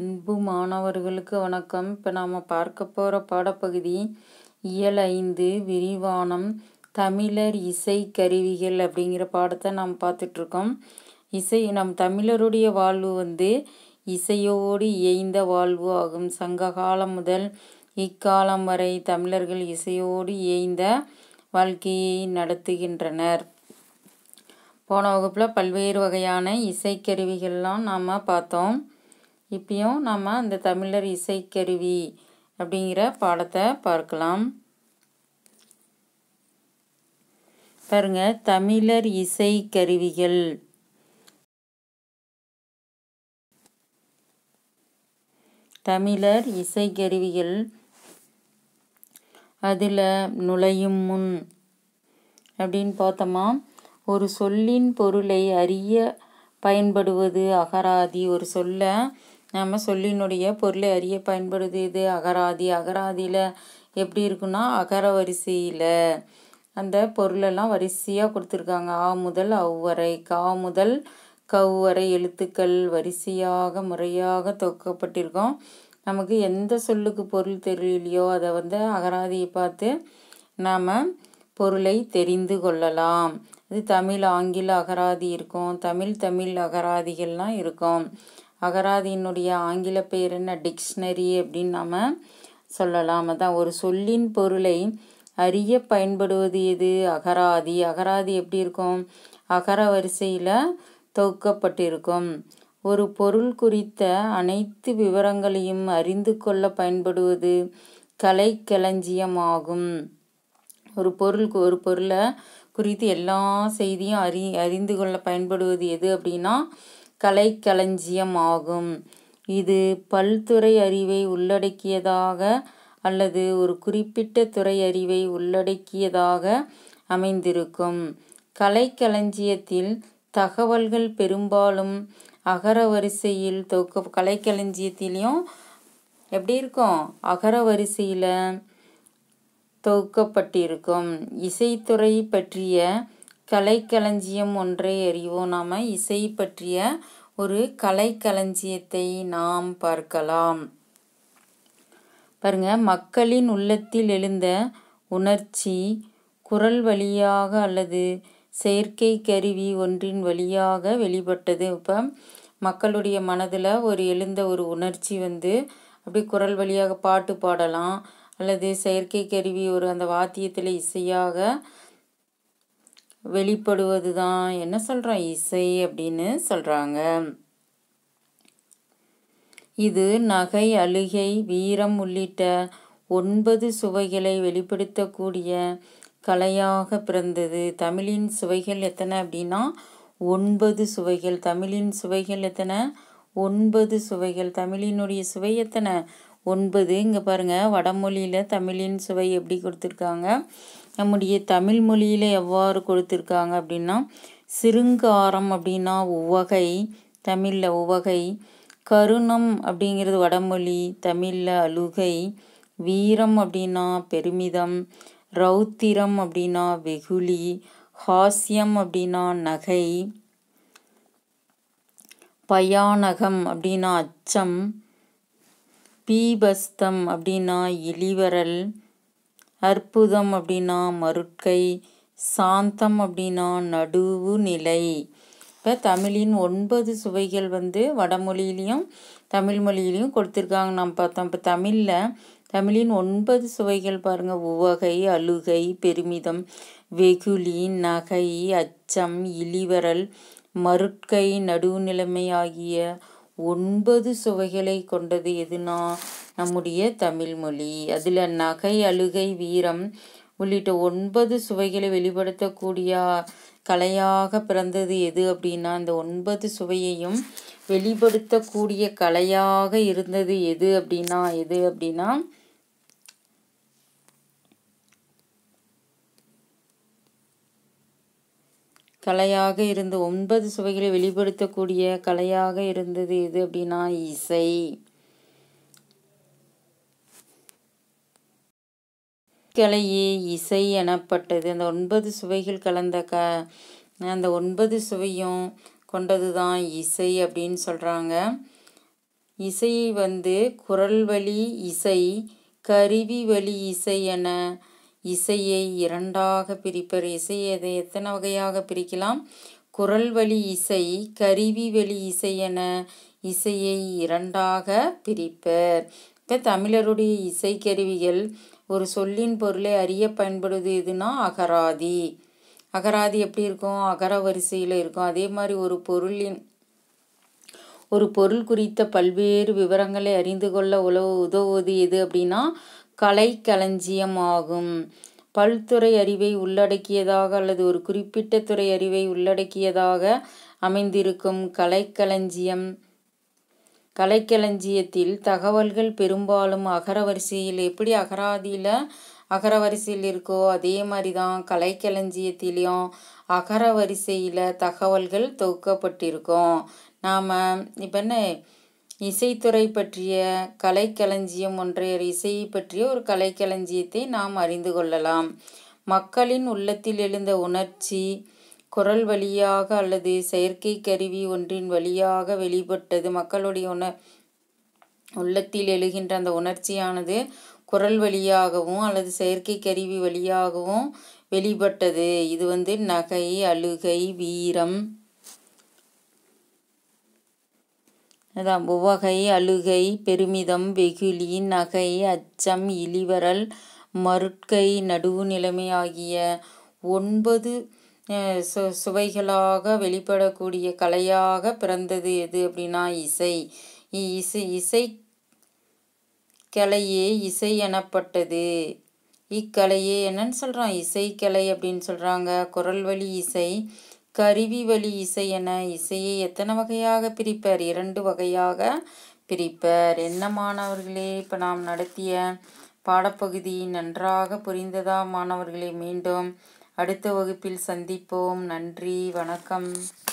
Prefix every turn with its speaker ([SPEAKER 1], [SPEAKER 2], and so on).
[SPEAKER 1] அன்பு மாணவர்களுக்கு வணக்கம் இப்போ நாம் பார்க்க போகிற பாடப்பகுதி இயல் ஐந்து விரிவானம் தமிழர் இசை கருவிகள் அப்படிங்கிற பாடத்தை நாம் பார்த்துட்ருக்கோம் இசை நம் தமிழருடைய வாழ்வு வந்து இசையோடு இயைந்த வாழ்வு ஆகும் சங்க காலம் முதல் இக்காலம் வரை தமிழர்கள் இசையோடு இயைந்த வாழ்க்கையை நடத்துகின்றனர் போன வகுப்பில் பல்வேறு வகையான இசைக்கருவிகள்லாம் நாம் பார்த்தோம் இப்பயும் நம்ம அந்த தமிழர் இசைக்கருவி அப்படிங்கிற பாடத்தை பார்க்கலாம் பாருங்க தமிழர் இசை கருவிகள் தமிழர் இசை கருவிகள் அதில் நுழையும் முன் அப்படின்னு பார்த்தோமா ஒரு சொல்லின் பொருளை அறிய பயன்படுவது அகராதி ஒரு சொல்ல நம்ம சொல்லினுடைய பொருளை அறிய பயன்படுது இது அகராதி அகராதியில் எப்படி இருக்குன்னா அகர வரிசையில் அந்த பொருளெல்லாம் வரிசையாக கொடுத்துருக்காங்க ஆ முதல் அவ்வரை கா முதல் கவ்வரை எழுத்துக்கள் வரிசையாக முறையாக தொக்கப்பட்டிருக்கோம் நமக்கு எந்த சொல்லுக்கு பொருள் தெரியலையோ அதை வந்து அகராதியை பார்த்து நாம் பொருளை தெரிந்து கொள்ளலாம் இது தமிழ் ஆங்கில அகராதி இருக்கும் தமிழ் தமிழ் அகராதிகள்லாம் இருக்கும் அகராதியினுடைய ஆங்கில பேர் என்ன டிக்ஷனரி அப்படின்னு நாம் சொல்லலாம் அதான் ஒரு சொல்லின் பொருளை அறிய பயன்படுவது எது அகராதி அகராதி எப்படி இருக்கும் அகர வரிசையில் தொகுக்கப்பட்டிருக்கும் ஒரு பொருள் குறித்த அனைத்து விவரங்களையும் அறிந்து கொள்ள பயன்படுவது கலைக்களஞ்சியமாகும் ஒரு பொருளுக்கு ஒரு பொருளை குறித்து எல்லா செய்தியும் அறி அறிந்து கொள்ள பயன்படுவது எது அப்படின்னா கலைக்களஞ்சியம் ஆகும் இது பல்துறை அறிவை உள்ளடக்கியதாக அல்லது ஒரு குறிப்பிட்ட துறை அறிவை உள்ளடக்கியதாக அமைந்திருக்கும் கலைக்களஞ்சியத்தில் தகவல்கள் பெரும்பாலும் அகர வரிசையில் தொக்க கலைக்களஞ்சியத்திலையும் எப்படி இருக்கும் அகர வரிசையில் தொகுக்கப்பட்டிருக்கும் இசைத்துறை பற்றிய கலைக்களஞ்சியம் ஒன்றை அறிவோம் நாம் இசை பற்றிய ஒரு கலைக்களஞ்சியத்தை நாம் பார்க்கலாம் பாருங்க மக்களின் உள்ளத்தில் எழுந்த உணர்ச்சி குரல் வழியாக அல்லது செயற்கை கருவி ஒன்றின் வழியாக வெளிப்பட்டது இப்போ மக்களுடைய மனதில் ஒரு எழுந்த ஒரு உணர்ச்சி வந்து அப்படி குரல் வழியாக பாட்டு பாடலாம் அல்லது செயற்கை கருவி ஒரு அந்த வாத்தியத்தில் இசையாக வெளிப்படுவது தான் என்ன சொல்கிறோம் இசை அப்படின்னு சொல்கிறாங்க இது நகை அழுகை வீரம் உள்ளிட்ட ஒன்பது சுவைகளை வெளிப்படுத்தக்கூடிய கலையாக பிறந்தது தமிழின் சுவைகள் எத்தனை அப்படின்னா ஒன்பது சுவைகள் தமிழின் சுவைகள் எத்தனை ஒன்பது சுவைகள் தமிழினுடைய சுவை எத்தனை ஒன்பது இங்கே பாருங்கள் வடமொழியில் தமிழின் சுவை எப்படி கொடுத்துருக்காங்க நம்முடைய தமிழ் மொழியில் எவ்வாறு கொடுத்துருக்காங்க அப்படின்னா சிறுங்காரம் அப்படின்னா உவகை தமிழில் உவகை கருணம் அப்படிங்கிறது வடமொழி தமிழில் அழுகை வீரம் அப்படின்னா பெருமிதம் ரௌத்திரம் அப்படின்னா வெகுளி ஹாஸ்யம் அப்படின்னா நகை பயானகம் அப்படின்னா அச்சம் பீபஸ்தம் அப்படின்னா இளிவரல் அற்புதம் அப்படின்னா மருட்கை சாந்தம் அப்படின்னா நடுவு நிலை இப்போ தமிழின் ஒன்பது சுவைகள் வந்து வடமொழியிலையும் தமிழ் மொழியிலையும் கொடுத்துருக்காங்க நம்ம பார்த்தோம் இப்போ தமிழில் தமிழின் ஒன்பது சுவைகள் பாருங்கள் உவகை அழுகை பெருமிதம் வெகுளி நகை அச்சம் இளிவரல் மருட்கை நடுவுநிலைமை ஆகிய ஒன்பது சுவைகளை கொண்டது எதுனா நம்முடைய தமிழ்மொழி அதில் நகை அழுகை வீரம் உள்ளிட்ட ஒன்பது சுவைகளை வெளிப்படுத்தக்கூடிய கலையாக பிறந்தது எது அப்படின்னா அந்த ஒன்பது சுவையையும் வெளிப்படுத்தக்கூடிய கலையாக இருந்தது எது அப்படின்னா எது அப்படின்னா கலையாக இருந்து ஒன்பது சுவைகளை வெளிப்படுத்தக்கூடிய கலையாக இருந்தது எது அப்படின்னா இசை கலையே இசை எனப்பட்டது அந்த ஒன்பது சுவைகள் கலந்த க அந்த ஒன்பது சுவையும் கொண்டது தான் இசை அப்படின்னு சொல்கிறாங்க இசை வந்து குரல் வழி இசை கருவி வழி இசை என இசையை இரண்டாக பிரிப்பர் இசையை அதை எத்தனை வகையாக பிரிக்கலாம் குரல் வழி இசை கருவி வழி இசை என இசையை இரண்டாக பிரிப்பர் இப்போ தமிழருடைய இசைக்கருவிகள் ஒரு சொல்லின் பொருளை அறிய பயன்படுது எதுனா அகராதி அகராதி எப்படி இருக்கும் அகர வரிசையில் இருக்கும் அதே மாதிரி ஒரு பொருளின் ஒரு பொருள் குறித்த பல்வேறு விவரங்களை அறிந்து கொள்ள உலவு உதவுவது எது அப்படின்னா கலைக்களஞ்சியமாகும் பல்துறை அறிவை உள்ளடக்கியதாக அல்லது ஒரு குறிப்பிட்ட துறை அறிவை உள்ளடக்கியதாக அமைந்திருக்கும் கலைக்களஞ்சியம் கலைக்களஞ்சியத்தில் தகவல்கள் பெரும்பாலும் அகரவரிசையில் எப்படி அகராதியில் அகரவரிசையில் இருக்கோ அதே மாதிரி தான் கலைக்களஞ்சியத்திலையும் அகரவரிசையில் தகவல்கள் தொகுக்கப்பட்டிருக்கும் நாம் இப்போ என்ன இசைத்துறை பற்றிய கலைக்களஞ்சியம் ஒன்றையர் இசையை பற்றிய ஒரு கலைக்களஞ்சியத்தை நாம் அறிந்து கொள்ளலாம் மக்களின் உள்ளத்தில் எழுந்த உணர்ச்சி குரல் வழியாக அல்லது செயற்கை கருவி ஒன்றின் வழியாக வெளிப்பட்டது மக்களுடைய உண உள்ளத்தில் எழுகின்ற அந்த உணர்ச்சியானது குரல் வழியாகவும் அல்லது செயற்கை கருவி வழியாகவும் வெளிப்பட்டது இது வந்து நகை அழுகை வீரம் அதான் உவகை அழுகை பெருமிதம் வெகுளி நகை அச்சம் இளிவரல் மருட்கை நடுவு நிலைமை ஆகிய ஒன்பது சு சுவைகளாக வெளிப்படக்கூடிய கலையாக பிறந்தது எது அப்படின்னா இசை இசை இசை கலையே இசை எனப்பட்டது இக்கலையே என்னன்னு சொல்கிறான் இசைக்கலை அப்படின்னு சொல்கிறாங்க குரல்வழி இசை கருவி வழி இசை என இசையை எத்தனை வகையாக பிரிப்பர் இரண்டு வகையாக பிரிப்பர் என்ன மாணவர்களே இப்போ நாம் நடத்திய பாடப்பகுதி நன்றாக புரிந்ததா மாணவர்களை மீண்டும் அடுத்த வகுப்பில் சந்திப்போம் நன்றி வணக்கம்